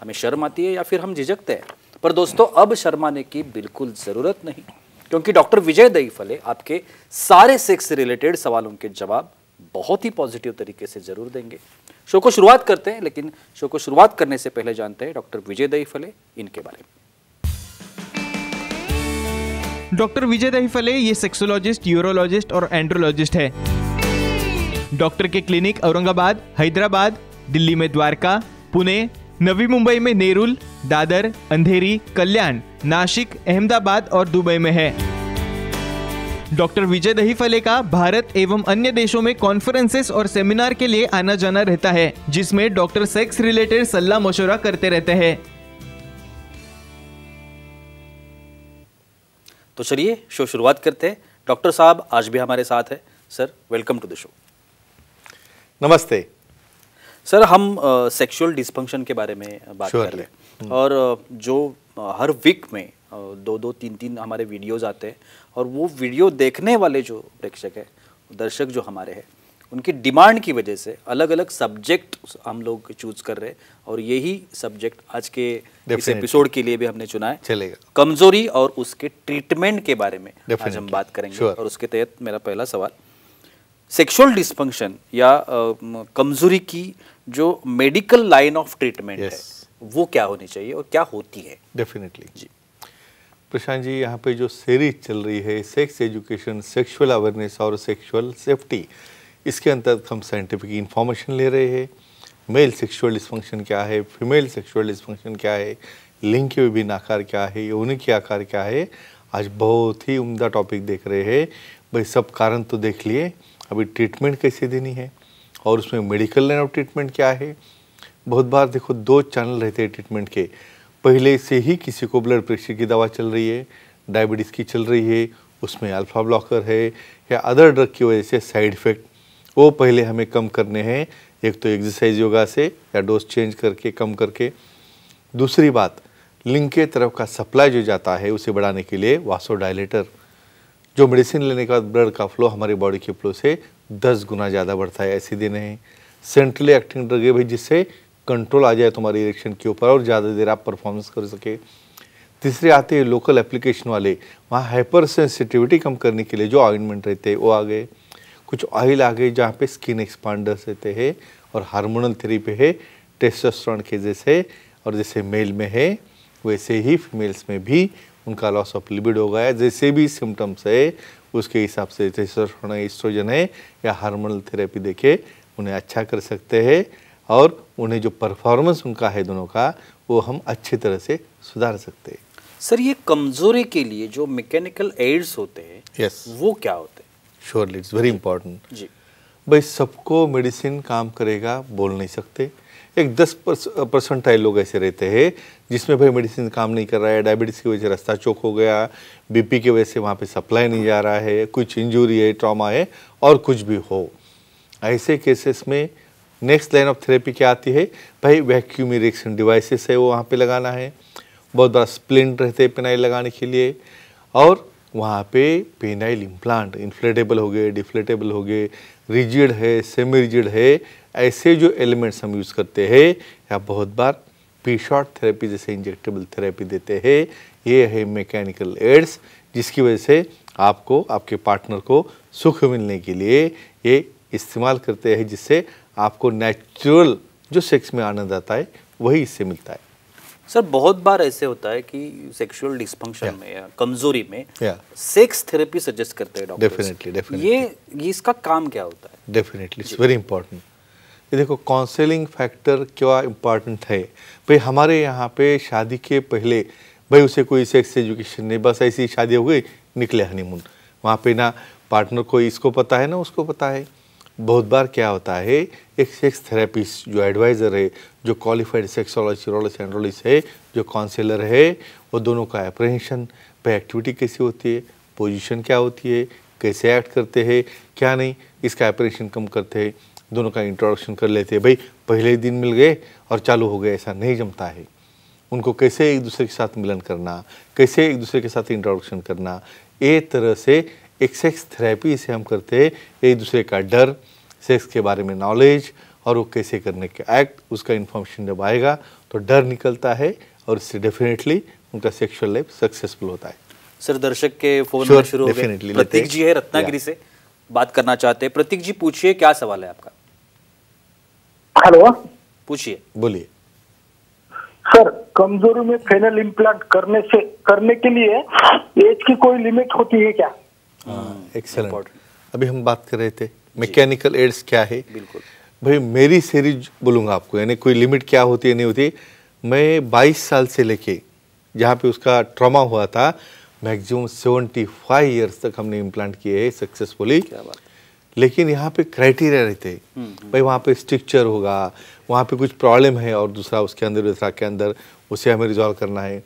हमें शर्म आती है या फिर हम झिझकते हैं पर दोस्तों अब शर्माने की बिल्कुल ज़रूरत नहीं क्योंकि डॉक्टर विजय दई फले आपके सारे सेक्स से रिलेटेड सवालों के जवाब बहुत ही पॉजिटिव तरीके से जरूर देंगे शो को शुरुआत करते हैं लेकिन शो को शुरुआत करने से पहले जानते हैं डॉक्टर विजय दई फले इनके बारे में डॉक्टर विजय दही फले ये सेक्सोलॉजिस्ट यूरोलॉजिस्ट और एंड्रोलॉजिस्ट है डॉक्टर के क्लिनिक औरंगाबाद हैदराबाद दिल्ली में द्वारका पुणे नवी मुंबई में नेरुल दादर अंधेरी कल्याण नासिक अहमदाबाद और दुबई में है डॉक्टर विजय दहीफले का भारत एवं अन्य देशों में कॉन्फ्रेंसेस और सेमिनार के लिए आना जाना रहता है जिसमें डॉक्टर सेक्स रिलेटेड सलाह मशुरा करते रहते हैं तो चलिए शो शुरुआत करते हैं डॉक्टर साहब आज भी हमारे साथ है sir welcome to the show नमस्ते सर हम सेक्सुअल डिस्फंक्शन के बारे में बात sure. कर रहे हैं और जो हर वीक में दो दो तीन तीन हमारे वीडियोज आते हैं और वो वीडियो देखने वाले जो प्रेक्षक है दर्शक जो हमारे हैं उनकी डिमांड की वजह से अलग अलग सब्जेक्ट हम लोग चूज कर रहे हैं और यही सब्जेक्ट आज के इस एपिसोड के लिए भी हमने चुना है चलेगा कमजोरी और उसके ट्रीटमेंट के बारे में आज हम बात करेंगे sure. और उसके तहत मेरा पहला सवाल सेक्सुअल डिस्फंक्शन या कमजोरी की जो मेडिकल लाइन ऑफ ट्रीटमेंट है वो क्या होनी चाहिए और क्या होती है डेफिनेटली जी प्रशांत जी यहाँ पे जो सीरीज चल रही है सेक्स एजुकेशन सेक्सुअल अवेयरनेस और सेक्सुअल सेफ्टी इसके अंतर्गत हम साइंटिफिक इन्फॉर्मेशन ले रहे हैं मेल सेक्सुअल डिस्फंक्शन क्या है फीमेल सेक्सुअल डिस्फंक्शन क्या है लिंग के विभिन्न आकार क्या है यौन के आकार क्या है आज बहुत ही उम्दा टॉपिक देख रहे हैं भाई सब कारण तो देख लिए अभी ट्रीटमेंट कैसे देनी है और उसमें मेडिकल लाइन ऑफ ट्रीटमेंट क्या है बहुत बार देखो दो चैनल रहते हैं ट्रीटमेंट के पहले से ही किसी को ब्लड प्रेशर की दवा चल रही है डायबिटीज़ की चल रही है उसमें अल्फा ब्लॉकर है या अदर ड्रग की वजह से साइड इफ़ेक्ट वो पहले हमें कम करने हैं एक तो एक्सरसाइज योगा से या डोज चेंज करके कम करके दूसरी बात लिंक के तरफ का सप्लाई जो जाता है उसे बढ़ाने के लिए वासो जो मेडिसिन लेने के बाद ब्लड का फ्लो हमारी बॉडी के फ्लो से दस गुना ज़्यादा बढ़ता है ऐसे दिन है सेंट्रली एक्टिंग ड्रग है भाई जिससे कंट्रोल आ जाए तुम्हारे इलेक्शन के ऊपर और ज़्यादा देर आप परफॉर्मेंस कर सके तीसरे आते हैं लोकल एप्लीकेशन वाले वहाँ हाइपर सेंसिटिविटी कम करने के लिए जो ऑइंटमेंट रहते हैं वो आ गए कुछ ऑयल आ गए जहाँ पे स्किन एक्सपांडर्स रहते हैं और हार्मोनल थेरेपी है टेस्टोस्टेरोन के जैसे और जैसे मेल में है वैसे ही फीमेल्स में भी उनका लॉस ऑफ लिबिड हो गया जैसे भी सिम्टम्स है उसके हिसाब से एस्ट्रोजन है या हार्मोनल थेरेपी देखे उन्हें अच्छा कर सकते हैं और उन्हें जो परफॉर्मेंस उनका है दोनों का वो हम अच्छी तरह से सुधार सकते हैं सर ये कमजोरी के लिए जो मैकेनिकल एड्स होते हैं यस yes. वो क्या होते हैं श्योरली इट्स वेरी इंपॉर्टेंट जी भाई सबको मेडिसिन काम करेगा बोल नहीं सकते एक दस परसेंटाइल लोग ऐसे रहते हैं जिसमें भाई मेडिसिन काम नहीं कर रहा है डायबिटीज़ की वजह से रास्ता चौक हो गया बीपी की वजह से वहाँ पे सप्लाई नहीं जा रहा है कुछ इंजूरी है ट्रॉमा है और कुछ भी हो ऐसे केसेस में नेक्स्ट लाइन ऑफ थेरेपी क्या आती है भाई वैक्यूम इरेक्शन डिवाइसेस है वो वहाँ पर लगाना है बहुत बड़ा स्प्लिंट रहते हैं पिनाई लगाने के लिए और वहाँ पे पेनाइल इम्प्लांट इन्फ्लेटेबल हो गए डिफ्लेटेबल हो गए रिजिड है सेमी रिजिड है ऐसे जो एलिमेंट्स हम यूज़ करते हैं या बहुत बार पी शॉर्ट थेरेपी जैसे इंजेक्टेबल थेरेपी देते हैं ये है मैकेनिकल एड्स जिसकी वजह से आपको आपके पार्टनर को सुख मिलने के लिए ये इस्तेमाल करते हैं जिससे आपको नेचुरल जो सेक्स में आनंद आता है वही इससे मिलता है सर बहुत बार ऐसे होता है कि सेक्सुअल डिस्फंक्शन yeah. में या कमजोरी में सेक्स थेरेपी सजेस्ट करते हैं डेफिनेटली डेफिनेटली ये, ये इसका काम क्या होता है डेफिनेटली इट्स वेरी इंपॉर्टेंट ये देखो काउंसलिंग फैक्टर क्या इंपॉर्टेंट है भाई हमारे यहाँ पे शादी के पहले भाई उसे कोई सेक्स एजुकेशन नहीं बस ऐसी शादी हो गई निकले हनीमून वहाँ पे ना पार्टनर को इसको पता है ना उसको पता है बहुत बार क्या होता है एक सेक्स थेरेपिस्ट जो एडवाइज़र है जो क्वालिफाइड सेक्सोलॉजिस्ट यूरोलॉजिस्ट है जो काउंसिलर है वो दोनों का अप्रहेंशन पे एक्टिविटी कैसी होती है पोजीशन क्या होती है कैसे एक्ट करते हैं क्या नहीं इसका अप्रहेंशन कम करते हैं दोनों का इंट्रोडक्शन कर लेते हैं भाई पहले दिन मिल गए और चालू हो गए ऐसा नहीं जमता है उनको कैसे एक दूसरे के साथ मिलन करना कैसे एक दूसरे के साथ इंट्रोडक्शन करना एक तरह से एक सेक्स थेरेपी से हम करते हैं एक दूसरे का डर सेक्स के बारे में नॉलेज और वो कैसे करने के एक्ट उसका इन्फॉर्मेशन जब आएगा तो डर निकलता है और इससे डेफिनेटली उनका सेक्सुअल लाइफ सक्सेसफुल होता है सर दर्शक के फोन sure, शुरू हो गए प्रतीक जी है रत्नागिरी से बात करना चाहते हैं प्रतीक जी पूछिए क्या सवाल है आपका हेलो पूछिए बोलिए सर कमजोरी में फेनल इम्प्लांट करने से करने के लिए एज की कोई लिमिट होती है क्या एक्सेलेंट हाँ, हाँ, अभी हम बात कर रहे थे मैकेनिकल एड्स क्या है बिल्कुल भाई मेरी सीरीज बोलूँगा आपको यानी कोई लिमिट क्या होती है नहीं होती मैं 22 साल से लेके जहाँ पे उसका ट्रॉमा हुआ था मैक्सिमम 75 इयर्स तक हमने इम्प्लांट किए हैं सक्सेसफुली लेकिन यहाँ पे क्राइटेरिया रहते हैं हम्म, हम्म। भाई वहाँ पे स्ट्रिक्चर होगा वहाँ पे कुछ प्रॉब्लम है और दूसरा उसके अंदर दूसरा के अंदर उसे हमें रिजॉल्व करना है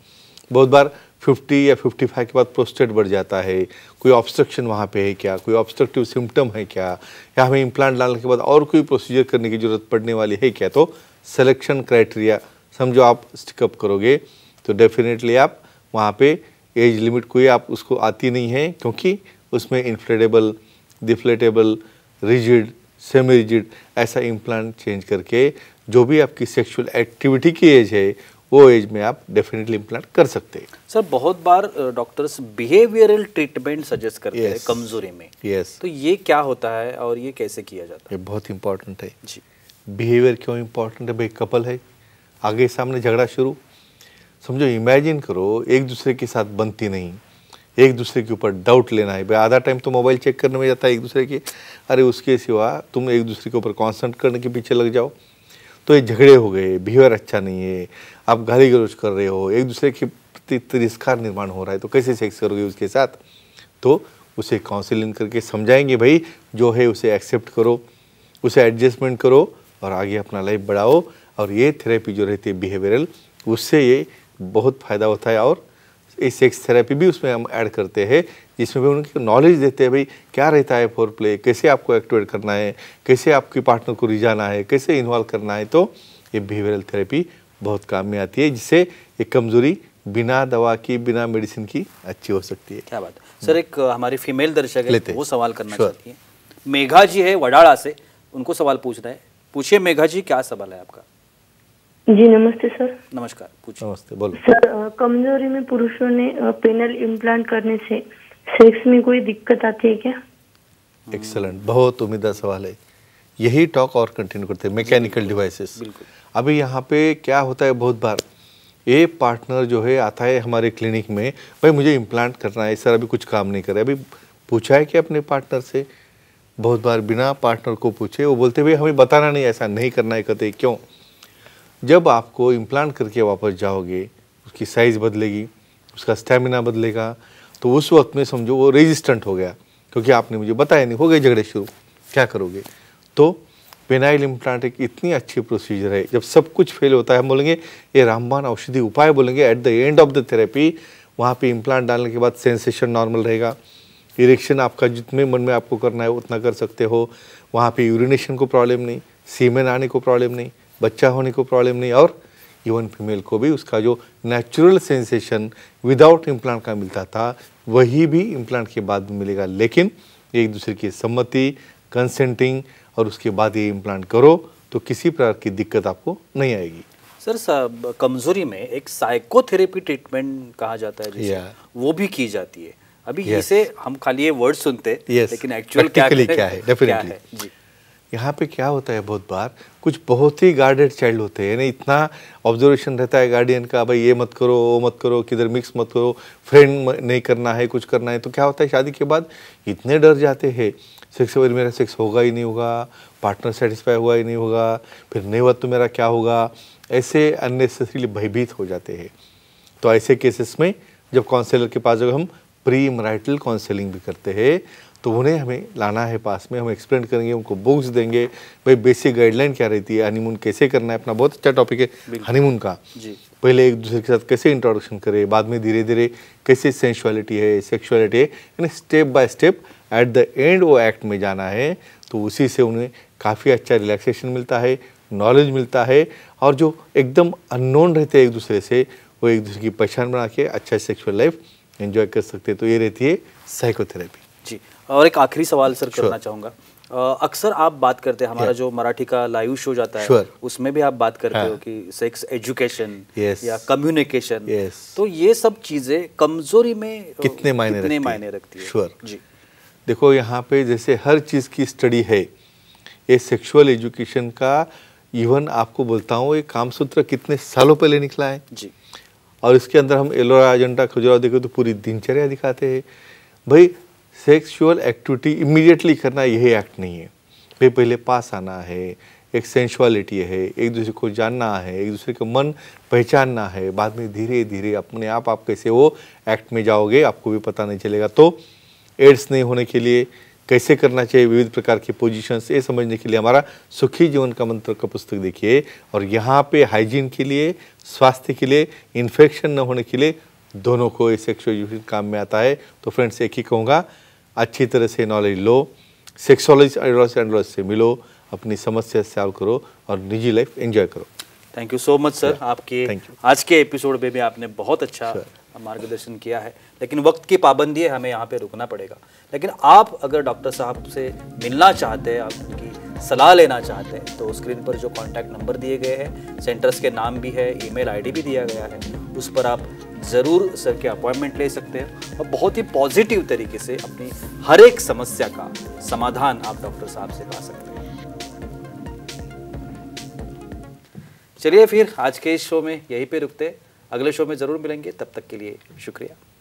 बहुत बार 50 या 55 के बाद प्रोस्टेट बढ़ जाता है कोई ऑब्स्ट्रक्शन वहाँ पे है क्या कोई ऑब्स्ट्रक्टिव सिम्टम है क्या या हमें इम्प्लांट डालने के बाद और कोई प्रोसीजर करने की ज़रूरत पड़ने वाली है क्या तो सिलेक्शन क्राइटेरिया समझो आप स्टिकअप करोगे तो डेफिनेटली आप वहाँ पे एज लिमिट कोई आप उसको आती नहीं है क्योंकि उसमें inflatable deflatable rigid semi rigid ऐसा इम्प्लांट चेंज करके जो भी आपकी सेक्सुअल एक्टिविटी की एज है वो एज में आप डेफिनेटली इम्प्लांट कर सकते हैं सर बहुत बार डॉक्टर्स बिहेवियरल ट्रीटमेंट सजेस्ट करते yes. हैं कमजोरी में यस yes. तो ये क्या होता है और ये कैसे किया जाता है ये बहुत इंपॉर्टेंट है जी बिहेवियर क्यों इम्पोर्टेंट है भाई कपल है आगे सामने झगड़ा शुरू समझो इमेजिन करो एक दूसरे के साथ बनती नहीं एक दूसरे के ऊपर डाउट लेना है भाई आधा टाइम तो मोबाइल चेक करने में जाता है एक दूसरे के अरे उसके सिवा तुम एक दूसरे के ऊपर कॉन्सेंट करने के पीछे लग जाओ तो ये झगड़े हो गए बिहेवियर अच्छा नहीं है आप गाली गलोच कर रहे हो एक दूसरे के प्रति तिरस्कार निर्माण हो रहा है तो कैसे सेक्स करोगे उसके साथ तो उसे काउंसिलिंग करके समझाएंगे भाई जो है उसे एक्सेप्ट करो उसे एडजस्टमेंट करो और आगे अपना लाइफ बढ़ाओ और ये थेरेपी जो रहती है बिहेवियरल उससे ये बहुत फ़ायदा होता है और सेक्स थेरेपी भी उसमें हम ऐड करते हैं जिसमें भी उनको नॉलेज देते हैं भाई क्या रहता है फोर प्ले कैसे आपको एक्टिवेट करना है कैसे आपके पार्टनर को रिझाना है कैसे इन्वॉल्व करना है तो ये बिहेवियरल थेरेपी बहुत काम में आती है जिससे ये कमज़ोरी बिना दवा की बिना मेडिसिन की अच्छी हो सकती है क्या बात सर एक हमारी फीमेल दर्शक है वो सवाल करना चाहती है मेघा जी है वडाड़ा से उनको सवाल पूछना है पूछिए मेघा जी क्या सवाल है आपका जी नमस्ते सर नमस्कार नमस्ते बोलो सर कमजोरी में पुरुषों ने पेनल इम्प्लांट करने से सेक्स में कोई दिक्कत आती है क्या एक्सलेंट हम्म। बहुत उम्मीदा सवाल है यही टॉक और कंटिन्यू करते हैं मैकेनिकल डिवाइसेस अभी यहाँ पे क्या होता है बहुत बार ये पार्टनर जो है आता है हमारे क्लिनिक में भाई मुझे इम्प्लांट करना है सर अभी कुछ काम नहीं करे अभी पूछा है कि अपने पार्टनर से बहुत बार बिना पार्टनर को पूछे वो बोलते भाई हमें बताना नहीं ऐसा नहीं करना है कहते क्यों जब आपको इम्प्लांट करके वापस जाओगे उसकी साइज़ बदलेगी उसका स्टेमिना बदलेगा तो उस वक्त में समझो वो रेजिस्टेंट हो गया क्योंकि आपने मुझे बताया नहीं हो गए झगड़े शुरू क्या करोगे तो पेनाइल इम्प्लांट एक इतनी अच्छी प्रोसीजर है जब सब कुछ फेल होता है हम बोलेंगे ये रामबान औषधि उपाय बोलेंगे at the end of the therapy वहाँ पे इम्प्लांट डालने के बाद सेंसेशन नॉर्मल रहेगा इरेक्शन आपका जितने मन में आपको करना है उतना कर सकते हो वहाँ पे यूरिनेशन को प्रॉब्लम नहीं सीमेन आने को प्रॉब्लम नहीं बच्चा होने को प्रॉब्लम नहीं और इवन फीमेल को भी उसका जो नेचुरल सेंसेशन विदाउट इम्प्लांट का मिलता था वही भी इम्प्लांट के बाद मिलेगा लेकिन एक दूसरे की सम्मति कंसेंटिंग और उसके बाद ये इम्प्लांट करो तो किसी प्रकार की दिक्कत आपको नहीं आएगी सर साहब कमजोरी में एक साइकोथेरेपी ट्रीटमेंट कहा जाता है जिसे yeah. वो भी की जाती है अभी yes. इसे हम खाली ये वर्ड सुनते yes. लेकिन एक्चुअल क्या, क्या है डेफिनेटली यहाँ पे क्या होता है बहुत बार कुछ बहुत ही गार्डेड चाइल्ड होते हैं यानी इतना ऑब्जर्वेशन रहता है गार्डियन का भाई ये मत करो वो मत करो किधर मिक्स मत करो फ्रेंड नहीं करना है कुछ करना है तो क्या होता है शादी के बाद इतने डर जाते हैं सेक्स वगैरह मेरा सेक्स होगा ही नहीं होगा पार्टनर सेटिस्फाई हुआ ही नहीं होगा फिर नहीं हुआ तो मेरा क्या होगा ऐसे अननेसेसरीली भयभीत हो जाते हैं तो ऐसे केसेस में जब काउंसलर के पास जब हम प्री मराइटल काउंसलिंग भी करते हैं तो उन्हें हमें लाना है पास में हम एक्सप्लेन करेंगे उनको बुक्स देंगे भाई बेसिक गाइडलाइन क्या रहती है हनीमून कैसे करना है अपना बहुत अच्छा टॉपिक है हनीमून का जी पहले एक दूसरे के साथ कैसे इंट्रोडक्शन करें बाद में धीरे धीरे कैसे सेंशुअलिटी है सेक्सुअलिटी है यानी step by step at the end वो एक्ट में जाना है तो उसी से उन्हें काफ़ी अच्छा रिलैक्सेशन मिलता है नॉलेज मिलता है और जो एकदम अननोन रहते हैं एक दूसरे से वो एक दूसरे की पहचान बना के अच्छा सेक्सुअल लाइफ एंजॉय कर सकते हैं तो ये रहती है साइकोथेरेपी जी और एक आखिरी सवाल सर करना चाहूंगा अक्सर आप बात करते हैं हमारा जो मराठी का लाइव शो जाता है उसमें भी आप बात करते हो हाँ. कि सेक्स एजुकेशन या कम्युनिकेशन तो ये सब चीज़ें कमजोरी में कितने मायने कितने मायने रखती है श्योर जी देखो यहाँ पे जैसे हर चीज़ की स्टडी है ये सेक्सुअल एजुकेशन का इवन आपको बोलता हूँ ये कामसूत्र कितने सालों पहले निकला है जी और इसके अंदर हम एलोरा एजेंडा खजुरा देखो तो पूरी दिनचर्या दिखाते हैं भाई सेक्सुअल एक्टिविटी इमीडिएटली करना यही एक्ट नहीं है फिर पहले पास आना है एक सेंशुअलिटी है एक दूसरे को जानना है एक दूसरे का मन पहचानना है बाद में धीरे धीरे अपने आप आप कैसे वो एक्ट में जाओगे आपको भी पता नहीं चलेगा तो एड्स नहीं होने के लिए कैसे करना चाहिए विविध प्रकार की पोजीशंस ये समझने के लिए हमारा सुखी जीवन का मंत्र का पुस्तक देखिए और यहाँ पे हाइजीन के लिए स्वास्थ्य के लिए इन्फेक्शन न होने के लिए दोनों को ये सेक्सुअल काम में आता है तो फ्रेंड्स एक ही कहूँगा अच्छी तरह से नॉलेज लो सेक्सोलॉजिस्ट एंड्रोलॉज से मिलो अपनी समस्या सॉल्व करो और निजी लाइफ एंजॉय करो thank you so much sir आपके आज के एपिसोड में भी आपने बहुत अच्छा मार्गदर्शन किया है लेकिन वक्त की पाबंदी है हमें यहाँ पे रुकना पड़ेगा लेकिन आप अगर डॉक्टर साहब से मिलना चाहते हैं आप उनकी सलाह लेना चाहते हैं तो स्क्रीन पर जो कॉन्टैक्ट नंबर दिए गए हैं सेंटर्स के नाम भी है ईमेल आईडी भी दिया गया है उस पर आप ज़रूर सर के अपॉइंटमेंट ले सकते हैं और बहुत ही पॉजिटिव तरीके से अपनी हर एक समस्या का समाधान आप डॉक्टर साहब से पा सकते हैं चलिए फिर आज के इस शो में यहीं पे रुकते अगले शो में ज़रूर मिलेंगे तब तक के लिए शुक्रिया